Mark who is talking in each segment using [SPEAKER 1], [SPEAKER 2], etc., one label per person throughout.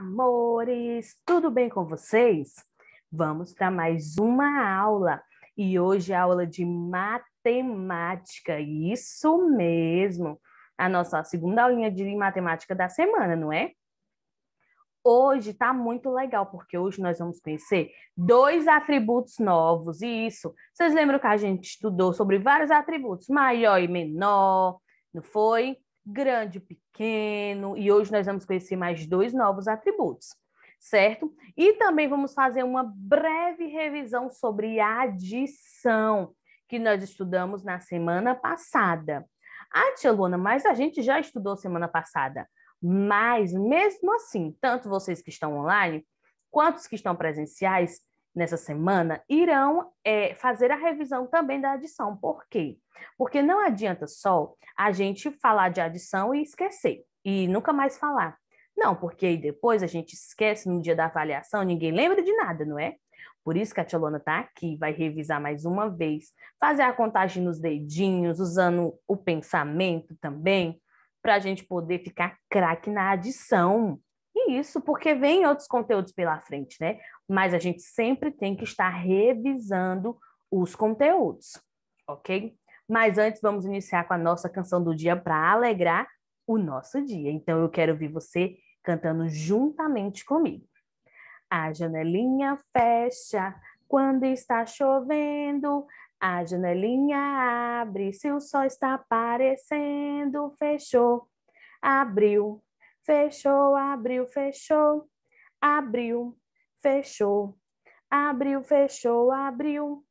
[SPEAKER 1] amores! Tudo bem com vocês? Vamos para mais uma aula e hoje é aula de matemática, isso mesmo! A nossa segunda aulinha de matemática da semana, não é? Hoje tá muito legal, porque hoje nós vamos conhecer dois atributos novos, e isso, vocês lembram que a gente estudou sobre vários atributos, maior e menor, não foi? grande, pequeno, e hoje nós vamos conhecer mais dois novos atributos, certo? E também vamos fazer uma breve revisão sobre adição, que nós estudamos na semana passada. Ah, tia Luna, mas a gente já estudou semana passada. Mas, mesmo assim, tanto vocês que estão online, quanto os que estão presenciais, nessa semana irão é, fazer a revisão também da adição. Por quê? Porque não adianta só a gente falar de adição e esquecer, e nunca mais falar. Não, porque aí depois a gente esquece no dia da avaliação, ninguém lembra de nada, não é? Por isso que a Tia Lona está aqui, vai revisar mais uma vez, fazer a contagem nos dedinhos, usando o pensamento também, para a gente poder ficar craque na adição. E isso porque vem outros conteúdos pela frente, né? Mas a gente sempre tem que estar revisando os conteúdos, ok? Mas antes vamos iniciar com a nossa canção do dia para alegrar o nosso dia. Então eu quero ver você cantando juntamente comigo. A janelinha fecha quando está chovendo, a janelinha abre se o sol está aparecendo, fechou, abriu, fechou, abriu, fechou, abriu, fechou, abriu, fechou, abriu.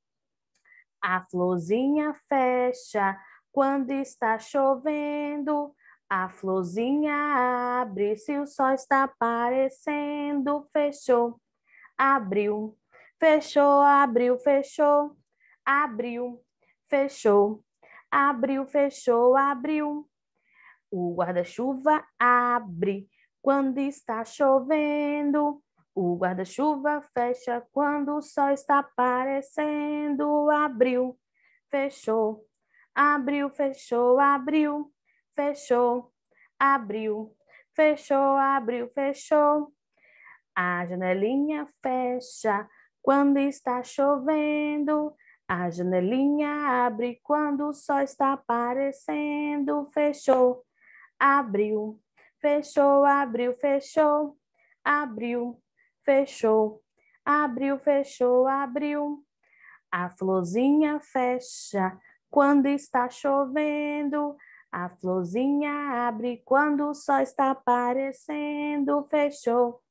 [SPEAKER 1] A florzinha fecha quando está chovendo, a florzinha abre se o sol está aparecendo, fechou, abriu, fechou, abriu, fechou, abriu, fechou, abriu, fechou, abriu. O guarda-chuva abre quando está chovendo. O guarda-chuva fecha quando o sol está aparecendo. Abriu, fechou, abriu, fechou, abriu, fechou, abriu, fechou, abriu, fechou. A janelinha fecha quando está chovendo. A janelinha abre quando o sol está aparecendo. Fechou, abriu, fechou, abriu, fechou, abriu, fechou, abriu, fechou, abriu. A florzinha fecha quando está chovendo, a florzinha abre quando o sol está aparecendo, fechou,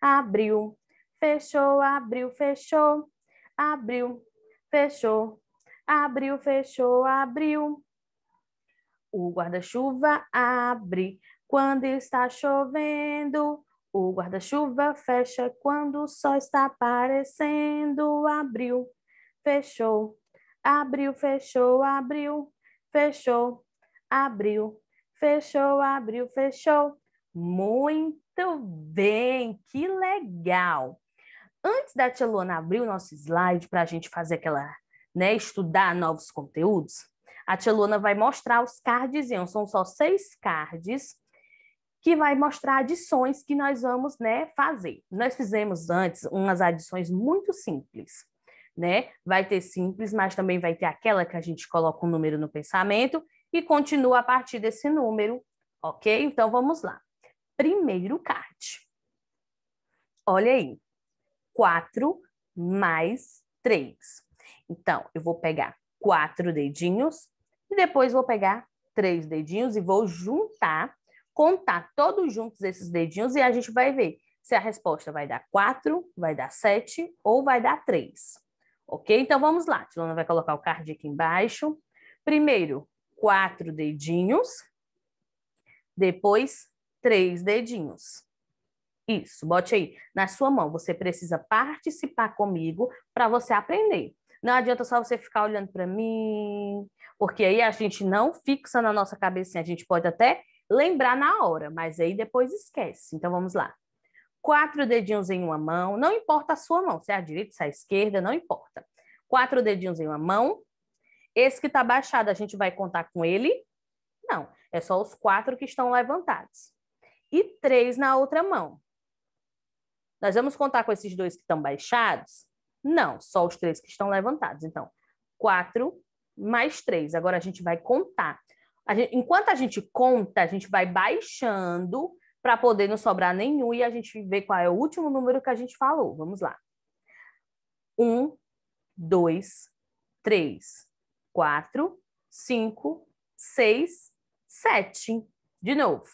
[SPEAKER 1] abriu, fechou, abriu, fechou, abriu, fechou, abriu, fechou, abriu. O guarda-chuva abre quando está chovendo. O guarda-chuva fecha quando o sol está aparecendo. Abriu, fechou, abriu, fechou, abriu, fechou, abriu, fechou, abriu, fechou. Muito bem, que legal! Antes da Tia Luana abrir o nosso slide para a gente fazer aquela, né, estudar novos conteúdos, a tia Luana vai mostrar os cardzinhos, são só seis cards, que vai mostrar adições que nós vamos né, fazer. Nós fizemos antes umas adições muito simples. Né? Vai ter simples, mas também vai ter aquela que a gente coloca um número no pensamento e continua a partir desse número, ok? Então vamos lá. Primeiro card. Olha aí. 4 mais 3. Então, eu vou pegar quatro dedinhos, e depois vou pegar três dedinhos e vou juntar, contar todos juntos esses dedinhos e a gente vai ver se a resposta vai dar quatro, vai dar sete ou vai dar três. Ok? Então vamos lá. Tilana vai colocar o card aqui embaixo. Primeiro, quatro dedinhos. Depois, três dedinhos. Isso, bote aí. Na sua mão, você precisa participar comigo para você aprender. Não adianta só você ficar olhando para mim, porque aí a gente não fixa na nossa cabecinha, a gente pode até lembrar na hora, mas aí depois esquece. Então vamos lá. Quatro dedinhos em uma mão, não importa a sua mão, se é a direita, se é a esquerda, não importa. Quatro dedinhos em uma mão. Esse que está baixado, a gente vai contar com ele? Não, é só os quatro que estão levantados. E três na outra mão. Nós vamos contar com esses dois que estão baixados não, só os três que estão levantados. Então, quatro mais três. Agora a gente vai contar. A gente, enquanto a gente conta, a gente vai baixando para poder não sobrar nenhum e a gente ver qual é o último número que a gente falou. Vamos lá. Um, dois, três, quatro, cinco, seis, sete. De novo.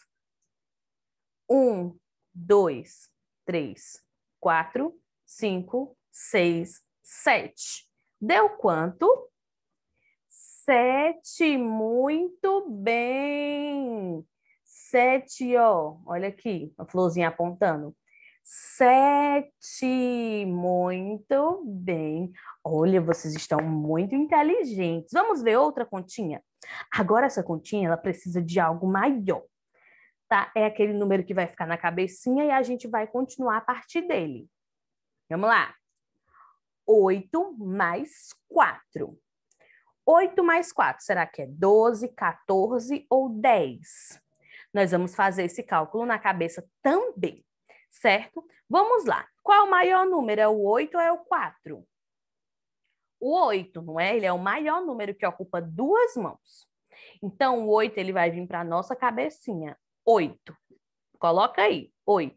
[SPEAKER 1] Um, dois, três, quatro, cinco, 6, 7. Deu quanto? 7, muito bem. 7, ó, olha aqui, a florzinha apontando. 7, muito bem. Olha, vocês estão muito inteligentes. Vamos ver outra continha? Agora essa continha, ela precisa de algo maior. Tá? É aquele número que vai ficar na cabecinha e a gente vai continuar a partir dele. Vamos lá. 8 mais 4. 8 mais 4, será que é 12, 14 ou 10? Nós vamos fazer esse cálculo na cabeça também, certo? Vamos lá. Qual o maior número? É o 8 ou é o 4? O 8, não é? Ele é o maior número que ocupa duas mãos. Então, o 8 ele vai vir para a nossa cabecinha. 8. Coloca aí, 8.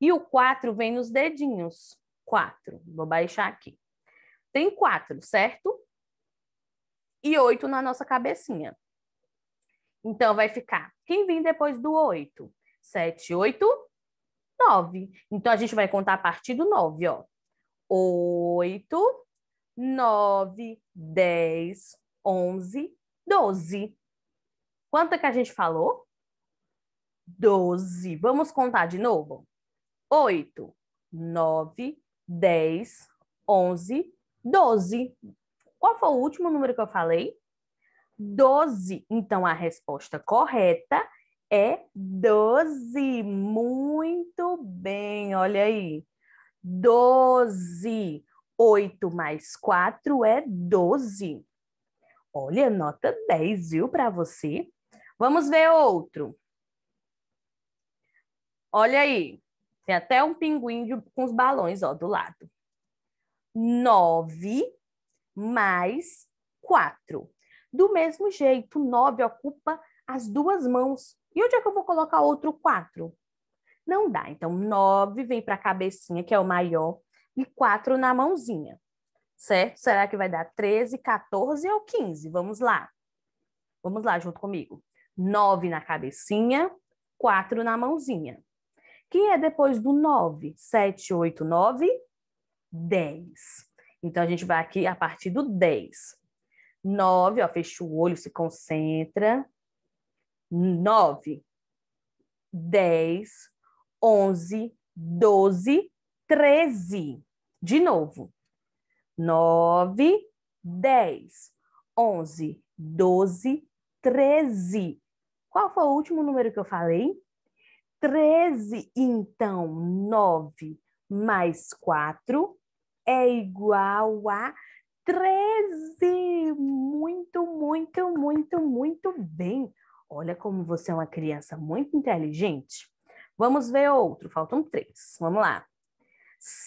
[SPEAKER 1] E o 4 vem nos dedinhos quatro, Vou baixar aqui. Tem 4, certo? E 8 na nossa cabecinha. Então, vai ficar quem vem depois do 8? 7, 8, 9. Então, a gente vai contar a partir do 9, ó. 8, 9, 10, 11, 12. Quanto que a gente falou? 12. Vamos contar de novo? 8, 9, 10, 11, 12. Qual foi o último número que eu falei? 12. Então, a resposta correta é 12. Muito bem, olha aí. 12. 8 mais 4 é 12. Olha, nota 10, viu, para você? Vamos ver outro. Olha aí. Tem até um pinguim de, com os balões, ó, do lado. Nove mais quatro. Do mesmo jeito, nove ocupa as duas mãos. E onde é que eu vou colocar outro quatro? Não dá. Então, nove vem para a cabecinha, que é o maior, e quatro na mãozinha. Certo? Será que vai dar 13, 14 ou 15? Vamos lá. Vamos lá junto comigo. Nove na cabecinha, quatro na mãozinha que é depois do 9. 7, 8, 9, 10. Então, a gente vai aqui a partir do 10. 9, ó, fecha o olho, se concentra. 9, 10, 11, 12, 13. De novo. 9, 10, 11, 12, 13. Qual foi o último número que eu falei? 13. Então, 9 mais 4 é igual a 13. Muito, muito, muito, muito bem. Olha como você é uma criança muito inteligente. Vamos ver outro, faltam três. Vamos lá.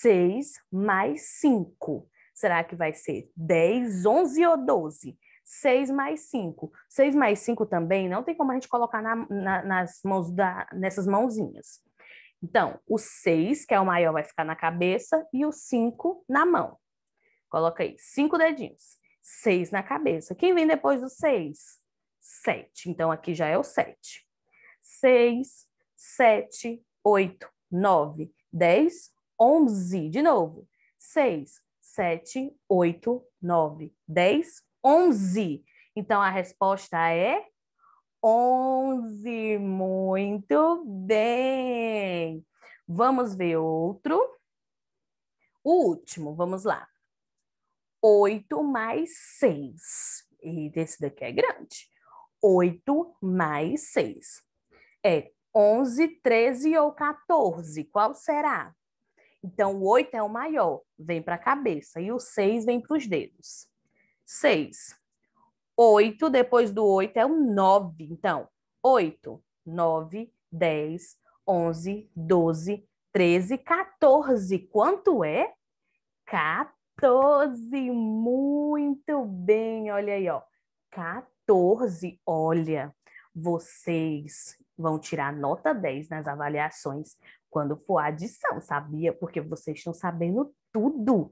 [SPEAKER 1] 6 mais 5. Será que vai ser 10, 11 ou 12? 6 mais 5. 6 mais 5 também não tem como a gente colocar na, na, nas mãos da, nessas mãozinhas. Então, o 6, que é o maior, vai ficar na cabeça, e o 5 na mão. Coloca aí, cinco dedinhos. 6 na cabeça. Quem vem depois do 6? 7. Então, aqui já é o 7. 6, 7, 8, 9, 10, 11. De novo. 6, 7, 8, 9, 10, 11. 11. Então a resposta é 11. Muito bem. Vamos ver outro. O último, vamos lá. 8 mais 6. E esse daqui é grande. 8 mais 6. É 11, 13 ou 14. Qual será? Então, o 8 é o maior, vem para a cabeça, e o 6 vem para os dedos. 6. 8, depois do 8 é o 9. Então, 8, 9, 10, 11, 12, 13, 14. Quanto é? 14. Muito bem. Olha aí, ó. 14. Olha, vocês vão tirar nota 10 nas avaliações quando for adição, sabia? Porque vocês estão sabendo tudo.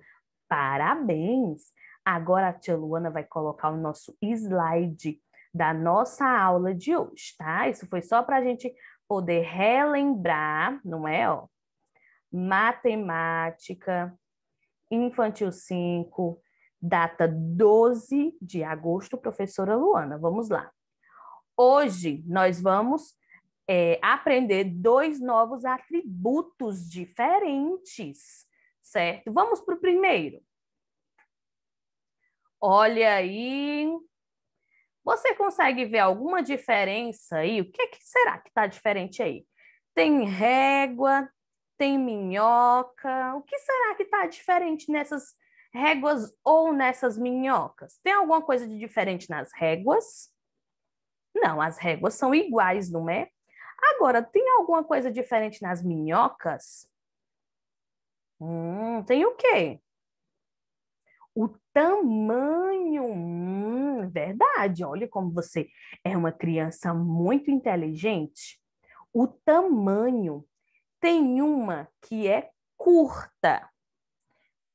[SPEAKER 1] Parabéns! Agora a tia Luana vai colocar o nosso slide da nossa aula de hoje, tá? Isso foi só para a gente poder relembrar, não é? Ó, matemática, infantil 5, data 12 de agosto, professora Luana. Vamos lá. Hoje nós vamos é, aprender dois novos atributos diferentes, certo? Vamos para o primeiro. Olha aí. Você consegue ver alguma diferença aí? O que, é que será que está diferente aí? Tem régua, tem minhoca. O que será que está diferente nessas réguas ou nessas minhocas? Tem alguma coisa de diferente nas réguas? Não, as réguas são iguais, não é? Agora, tem alguma coisa diferente nas minhocas? Hum, tem o quê? O tamanho. Hum, verdade. Olha como você é uma criança muito inteligente. O tamanho. Tem uma que é curta.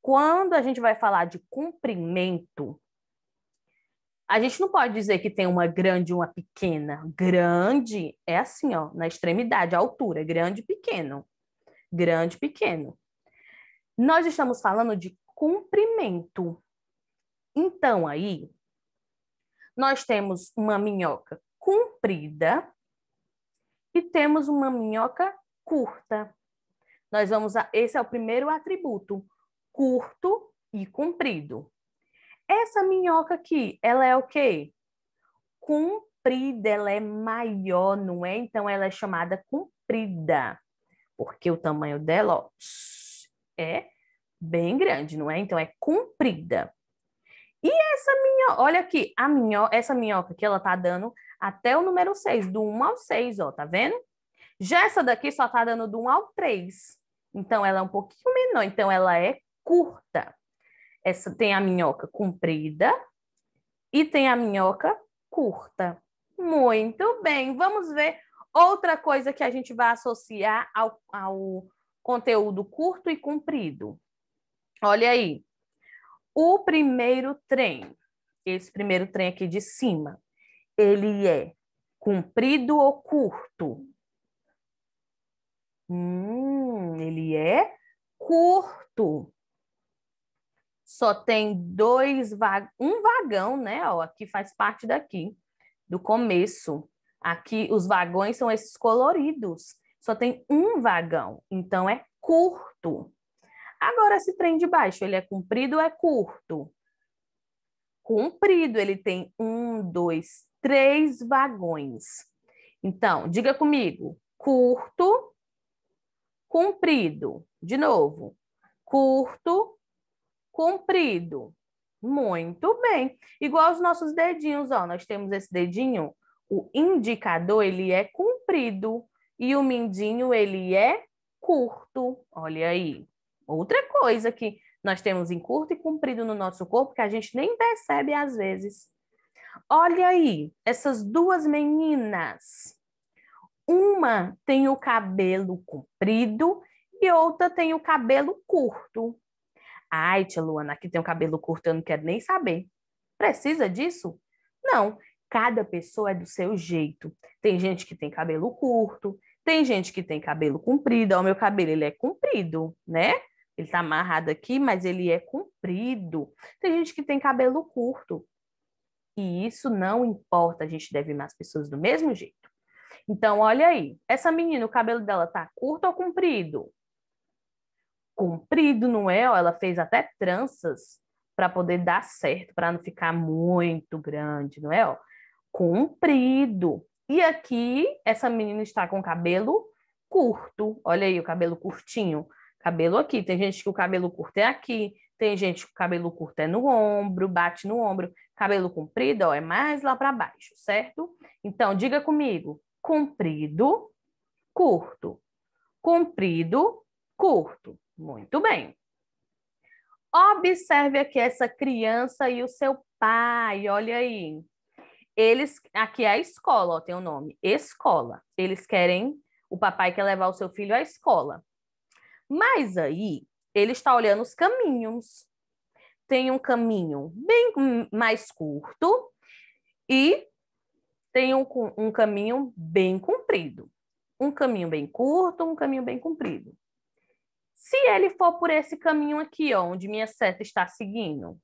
[SPEAKER 1] Quando a gente vai falar de comprimento, a gente não pode dizer que tem uma grande e uma pequena. Grande é assim, ó, na extremidade, a altura, grande e pequeno. Grande e pequeno. Nós estamos falando de comprimento. Então, aí, nós temos uma minhoca comprida e temos uma minhoca curta. Nós vamos a, esse é o primeiro atributo, curto e comprido. Essa minhoca aqui, ela é o quê? Comprida, ela é maior, não é? Então ela é chamada comprida, porque o tamanho dela ó, é bem grande, não é? Então é comprida. E essa minhoca, olha aqui, a minho, essa minhoca que ela tá dando até o número 6, do 1 ao 6, ó, tá vendo? Já essa daqui só tá dando do 1 ao 3. Então, ela é um pouquinho menor, então ela é curta. Essa tem a minhoca comprida e tem a minhoca curta. Muito bem, vamos ver outra coisa que a gente vai associar ao, ao conteúdo curto e comprido. Olha aí, o primeiro trem, esse primeiro trem aqui de cima, ele é comprido ou curto? Hum, ele é curto. Só tem dois va um vagão, né? Ó, aqui faz parte daqui, do começo. Aqui os vagões são esses coloridos. Só tem um vagão, então é curto. Agora, esse trem de baixo, ele é comprido ou é curto? Comprido, ele tem um, dois, três vagões. Então, diga comigo, curto, comprido. De novo, curto, comprido. Muito bem. Igual os nossos dedinhos, ó, nós temos esse dedinho, o indicador, ele é comprido e o mindinho, ele é curto. Olha aí. Outra coisa que nós temos em curto e comprido no nosso corpo que a gente nem percebe às vezes. Olha aí, essas duas meninas. Uma tem o cabelo comprido e outra tem o cabelo curto. Ai, tia Luana, aqui tem o cabelo curto, eu não quero nem saber. Precisa disso? Não, cada pessoa é do seu jeito. Tem gente que tem cabelo curto, tem gente que tem cabelo comprido. O meu cabelo ele é comprido, né? Ele está amarrado aqui, mas ele é comprido. Tem gente que tem cabelo curto. E isso não importa, a gente deve amar as pessoas do mesmo jeito. Então, olha aí, essa menina, o cabelo dela tá curto ou comprido? Comprido, não é? Ela fez até tranças para poder dar certo, para não ficar muito grande, não é? Comprido. E aqui, essa menina está com cabelo curto. Olha aí o cabelo curtinho. Cabelo aqui. Tem gente que o cabelo curto é aqui. Tem gente que o cabelo curto é no ombro, bate no ombro. Cabelo comprido, ó, é mais lá para baixo, certo? Então, diga comigo. Comprido, curto. Comprido, curto. Muito bem. Observe aqui essa criança e o seu pai, olha aí. Eles, aqui é a escola, ó, tem o um nome, escola. Eles querem, o papai quer levar o seu filho à escola. Mas aí ele está olhando os caminhos. Tem um caminho bem mais curto e tem um, um caminho bem comprido. Um caminho bem curto, um caminho bem comprido. Se ele for por esse caminho aqui, ó, onde minha seta está seguindo.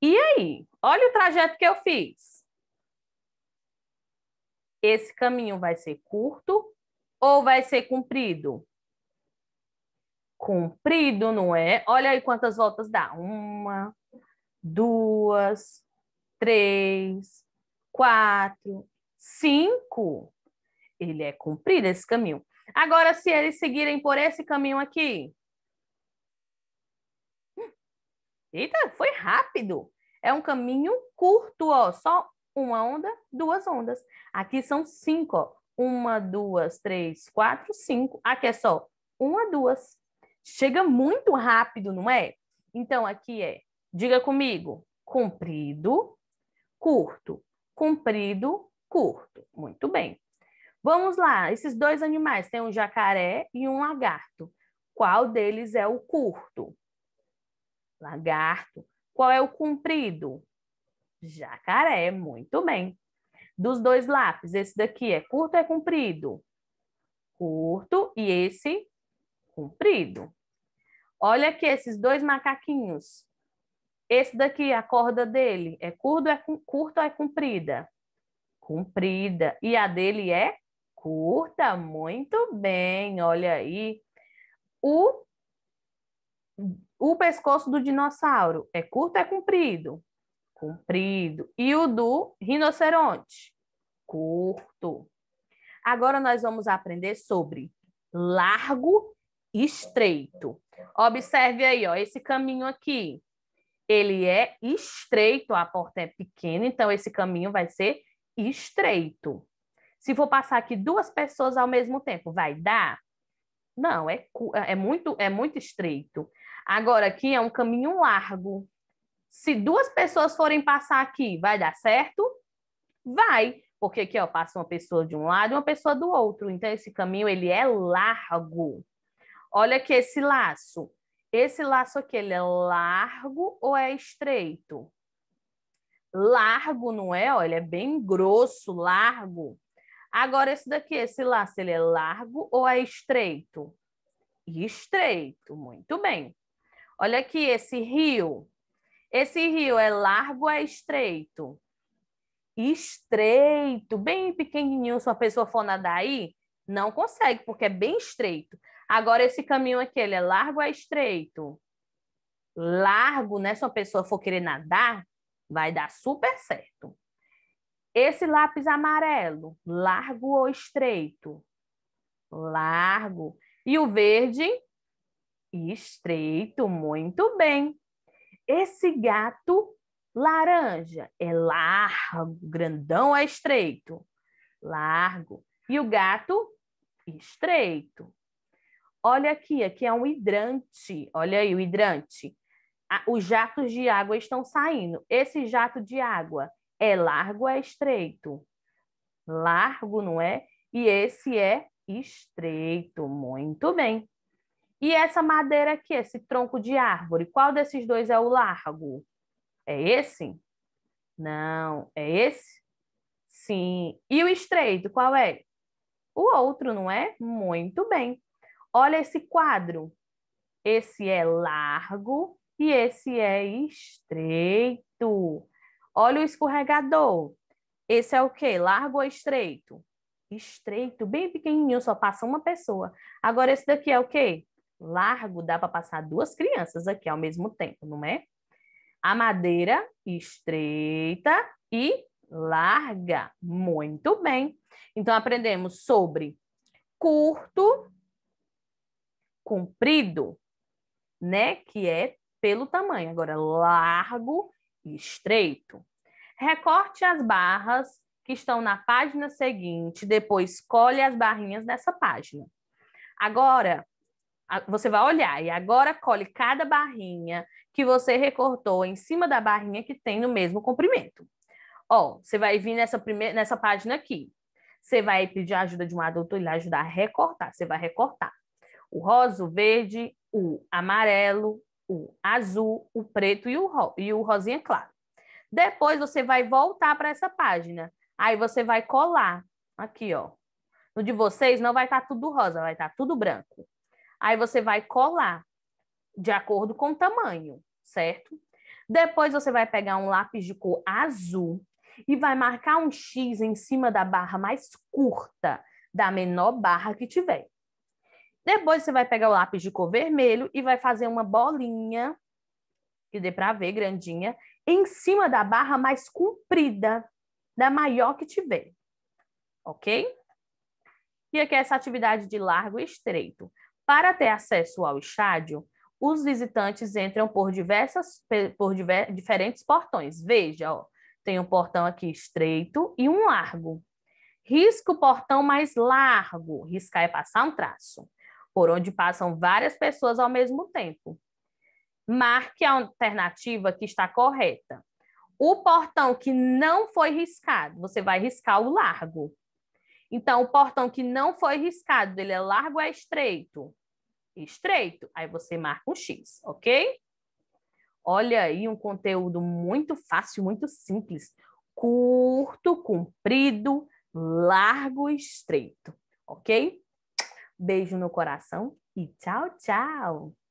[SPEAKER 1] E aí? Olha o trajeto que eu fiz esse caminho vai ser curto ou vai ser comprido? Comprido, não é? Olha aí quantas voltas dá. Uma, duas, três, quatro, cinco. Ele é comprido esse caminho. Agora, se eles seguirem por esse caminho aqui. Hum. Eita, foi rápido. É um caminho curto, ó, só uma onda, duas ondas. Aqui são cinco, ó. Uma, duas, três, quatro, cinco. Aqui é só uma, duas. Chega muito rápido, não é? Então, aqui é, diga comigo, comprido, curto, comprido, curto. Muito bem. Vamos lá, esses dois animais, têm um jacaré e um lagarto. Qual deles é o curto? Lagarto. Qual é o comprido? Jacaré, muito bem. Dos dois lápis, esse daqui é curto ou é comprido? Curto e esse comprido. Olha aqui esses dois macaquinhos. Esse daqui, a corda dele, é curto, é curto ou é comprida? Comprida. E a dele é curta, muito bem, olha aí. O, o pescoço do dinossauro é curto ou é comprido? comprido. E o do rinoceronte, curto. Agora nós vamos aprender sobre largo e estreito. Observe aí, ó, esse caminho aqui. Ele é estreito, a porta é pequena, então esse caminho vai ser estreito. Se for passar aqui duas pessoas ao mesmo tempo, vai dar? Não, é, é, muito, é muito estreito. Agora, aqui é um caminho largo se duas pessoas forem passar aqui, vai dar certo? Vai, porque aqui ó, passa uma pessoa de um lado e uma pessoa do outro. Então esse caminho ele é largo. Olha aqui esse laço. Esse laço aqui ele é largo ou é estreito? Largo, não é? Olha, ele é bem grosso, largo. Agora esse daqui, esse laço, ele é largo ou é estreito? Estreito, muito bem. Olha aqui esse rio. Esse rio é largo ou é estreito? Estreito, bem pequenininho. Se uma pessoa for nadar aí, não consegue, porque é bem estreito. Agora, esse caminho aqui, ele é largo ou é estreito? Largo, né? Se uma pessoa for querer nadar, vai dar super certo. Esse lápis amarelo, largo ou estreito? Largo. E o verde? Estreito, muito bem. Esse gato laranja é largo, grandão é estreito, largo. E o gato estreito. Olha aqui, aqui é um hidrante. Olha aí o hidrante. Os jatos de água estão saindo. Esse jato de água é largo ou é estreito? Largo, não é? E esse é estreito. Muito bem. E essa madeira aqui, esse tronco de árvore, qual desses dois é o largo? É esse? Não. É esse? Sim. E o estreito, qual é? O outro, não é? Muito bem. Olha esse quadro. Esse é largo e esse é estreito. Olha o escorregador. Esse é o quê? Largo ou estreito? Estreito, bem pequenininho, só passa uma pessoa. Agora esse daqui é o quê? largo dá para passar duas crianças aqui ao mesmo tempo, não é? A madeira estreita e larga. Muito bem. Então aprendemos sobre curto, comprido, né, que é pelo tamanho. Agora largo e estreito. Recorte as barras que estão na página seguinte, depois colhe as barrinhas dessa página. Agora, você vai olhar e agora colhe cada barrinha que você recortou em cima da barrinha que tem no mesmo comprimento. Ó, você vai vir nessa, primeira, nessa página aqui. Você vai pedir a ajuda de um adulto, ele vai ajudar a recortar. Você vai recortar o rosa, o verde, o amarelo, o azul, o preto e o, ro e o rosinha claro. Depois você vai voltar para essa página. Aí você vai colar aqui, ó. No de vocês não vai estar tá tudo rosa, vai estar tá tudo branco. Aí você vai colar de acordo com o tamanho, certo? Depois você vai pegar um lápis de cor azul e vai marcar um X em cima da barra mais curta da menor barra que tiver. Depois você vai pegar o lápis de cor vermelho e vai fazer uma bolinha, que dê para ver, grandinha, em cima da barra mais comprida, da maior que tiver. Ok? E aqui é essa atividade de largo e estreito. Para ter acesso ao estádio, os visitantes entram por diversas por diver, diferentes portões. Veja, ó, tem um portão aqui estreito e um largo. Risca o portão mais largo. Riscar é passar um traço, por onde passam várias pessoas ao mesmo tempo. Marque a alternativa que está correta. O portão que não foi riscado, você vai riscar o largo. Então, o portão que não foi riscado, ele é largo ou é estreito? estreito. Aí você marca um X, ok? Olha aí um conteúdo muito fácil, muito simples. Curto, comprido, largo e estreito, ok? Beijo no coração e tchau, tchau!